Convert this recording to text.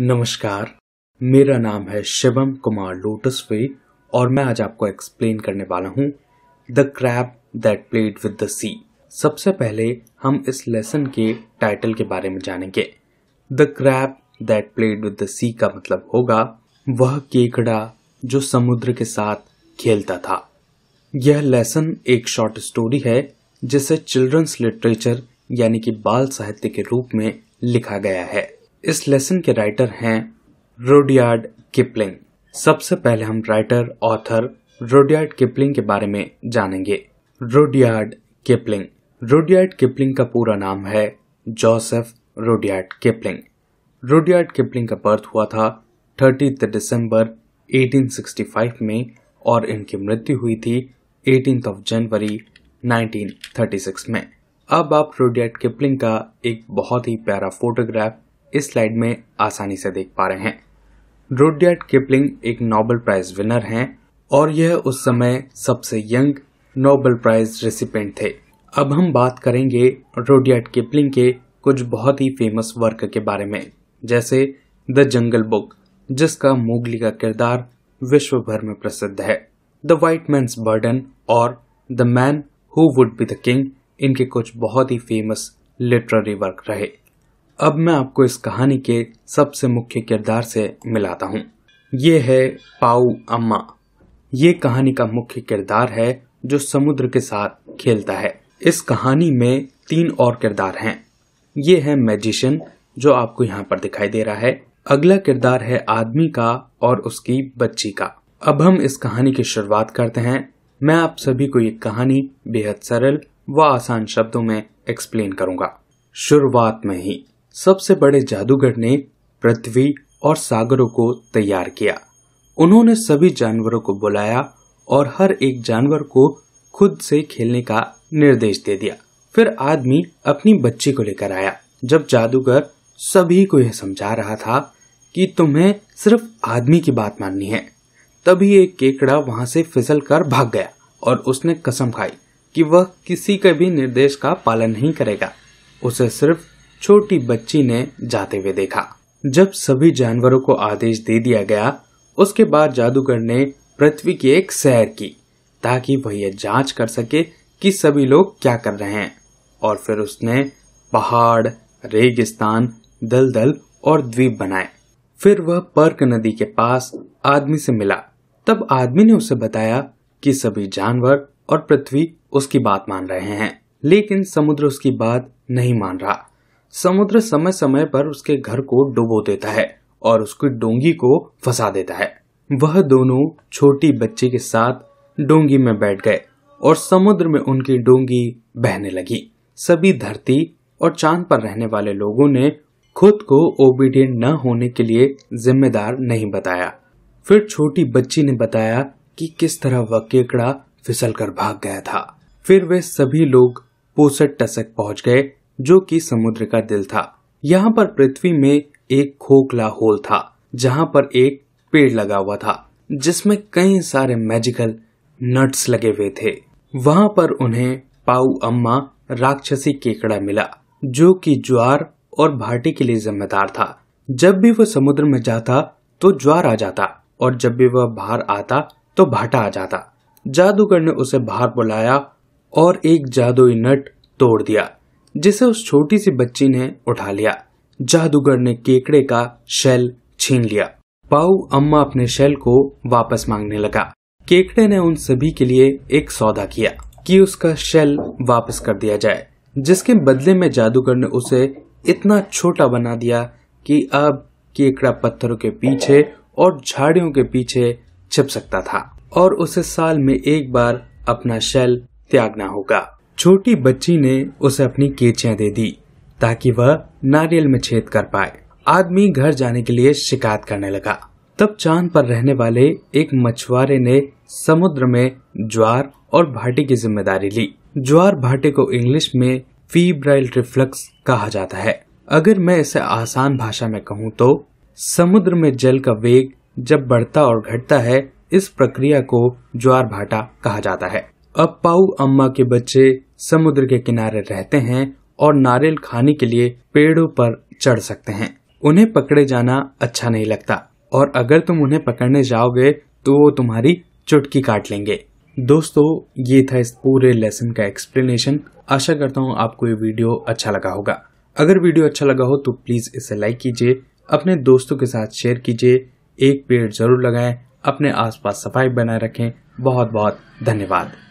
नमस्कार मेरा नाम है शिवम कुमार लोटस वे और मैं आज आपको एक्सप्लेन करने वाला हूँ The Crab That Played with the Sea सबसे पहले हम इस लेसन के टाइटल के बारे में जानेंगे The Crab That Played with the Sea का मतलब होगा वह केकड़ा जो समुद्र के साथ खेलता था यह लेसन एक शॉर्ट स्टोरी है जिसे चिल्ड्रंस लिटरेचर यानी कि बाल साहित्य के रूप में लिखा गया है इस लेसन के राइटर हैं रोडियार्ड किपलिंग सबसे पहले हम राइटर ऑथर रोडियार्ड किपलिंग के बारे में जानेंगे रोडियार्ड किपलिंग रोडियार्ड किपलिंग का पूरा नाम है Joseph Rudyard Kipling Rudyard Kipling का बर्थ हुआ था थर्टी दिसंबर 1865 में और इनकी मृत्यु हुई थी एटीन ऑफ जनवरी 1936 में अब आप रोडियार्ड किपलिंग का एक बहुत ही प्यारा फोटोग्राफ इस स्लाइड में आसानी से देख पा रहे हैं रुडयार्ड किपलिंग एक नोबेल प्राइज विनर हैं और यह उस समय सबसे यंग नोबेल प्राइज रेसिपेंट थे अब हम बात करेंगे रोडियर्ड किपलिंग के कुछ बहुत ही फेमस वर्क के बारे में जैसे द जंगल बुक जिसका मोगली का किरदार विश्व भर में प्रसिद्ध है द वाइट मैंस बर्डन और The Man Who Would Be the King इनके कुछ बहुत ही फेमस लिटरेरी वर्क रहे अब मैं आपको इस कहानी के सबसे मुख्य किरदार से मिलाता हूँ ये है पाऊ अम्मा ये कहानी का मुख्य किरदार है जो समुद्र के साथ खेलता है इस कहानी में तीन और किरदार हैं ये है मैजिशियन जो आपको यहाँ पर दिखाई दे रहा है अगला किरदार है आदमी का और उसकी बच्ची का अब हम इस कहानी की शुरुआत करते हैं मैं आप सभी को ये कहानी बेहद सरल व आसान शब्दों में एक्सप्लेन करूंगा शुरुआत में ही सबसे बड़े जादूगर ने पृथ्वी और सागरों को तैयार किया उन्होंने सभी जानवरों को बुलाया और हर एक जानवर को खुद से खेलने का निर्देश दे दिया फिर आदमी अपनी बच्ची को लेकर आया जब जादूगर सभी को यह समझा रहा था कि तुम्हें सिर्फ आदमी की बात माननी है तभी एक केकड़ा वहां से फिसल कर भाग गया और उसने कसम खाई कि वह किसी के भी निर्देश का पालन नहीं करेगा उसे सिर्फ छोटी बच्ची ने जाते हुए देखा जब सभी जानवरों को आदेश दे दिया गया उसके बाद जादूगर ने पृथ्वी की एक सैर की ताकि वह यह जांच कर सके कि सभी लोग क्या कर रहे हैं और फिर उसने पहाड़ रेगिस्तान दलदल और द्वीप बनाए फिर वह पर्क नदी के पास आदमी से मिला तब आदमी ने उसे बताया कि सभी जानवर और पृथ्वी उसकी बात मान रहे हैं लेकिन समुद्र उसकी बात नहीं मान रहा समुद्र समय समय पर उसके घर को डुबो देता है और उसकी डोंगी को फंसा देता है वह दोनों छोटी बच्ची के साथ डोंगी में बैठ गए और समुद्र में उनकी डोंगी बहने लगी सभी धरती और चांद पर रहने वाले लोगों ने खुद को ओबीडियंट न होने के लिए जिम्मेदार नहीं बताया फिर छोटी बच्ची ने बताया कि किस तरह वह केकड़ा फिसल कर भाग गया था फिर वे सभी लोग पोसट टसक पहुंच गए जो कि समुद्र का दिल था यहाँ पर पृथ्वी में एक खोखला होल था जहाँ पर एक पेड़ लगा हुआ था जिसमें कई सारे मैजिकल नट्स लगे हुए थे वहाँ पर उन्हें पाऊ अम्मा राक्षसी केकड़ा मिला जो कि ज्वार और भाटी के लिए जिम्मेदार था जब भी वह समुद्र में जाता तो ज्वार आ जाता और जब भी वह बाहर आता तो भाटा आ जाता जादूगर ने उसे बाहर बुलाया और एक जादुई नट तोड़ दिया जिसे उस छोटी सी बच्ची ने उठा लिया जादूगर ने केकड़े का शेल छीन लिया पाऊ अम्मा अपने शेल को वापस मांगने लगा केकड़े ने उन सभी के लिए एक सौदा किया कि उसका शेल वापस कर दिया जाए जिसके बदले में जादूगर ने उसे इतना छोटा बना दिया कि अब केकड़ा पत्थरों के पीछे और झाड़ियों के पीछे छिप सकता था और उसे साल में एक बार अपना शेल त्यागना होगा छोटी बच्ची ने उसे अपनी केचियां दे दी ताकि वह नारियल में छेद कर पाए आदमी घर जाने के लिए शिकायत करने लगा तब चांद पर रहने वाले एक मछुआरे ने समुद्र में ज्वार और भाटे की जिम्मेदारी ली ज्वार भाटे को इंग्लिश में फीब्राइल रिफ्लक्स कहा जाता है अगर मैं इसे आसान भाषा में कहूँ तो समुद्र में जल का वेग जब बढ़ता और घटता है इस प्रक्रिया को ज्वार भाटा कहा जाता है अब पाऊ अम्मा के बच्चे समुद्र के किनारे रहते हैं और नारियल खाने के लिए पेड़ों पर चढ़ सकते हैं उन्हें पकड़े जाना अच्छा नहीं लगता और अगर तुम उन्हें पकड़ने जाओगे तो वो तुम्हारी चुटकी काट लेंगे दोस्तों ये था इस पूरे लेसन का एक्सप्लेनेशन आशा करता हूँ आपको ये वीडियो अच्छा लगा होगा अगर वीडियो अच्छा लगा हो तो प्लीज़ इसे लाइक कीजिए अपने दोस्तों के साथ शेयर कीजिए एक पेड़ जरूर लगाएं अपने आसपास सफाई बनाए रखें बहुत बहुत धन्यवाद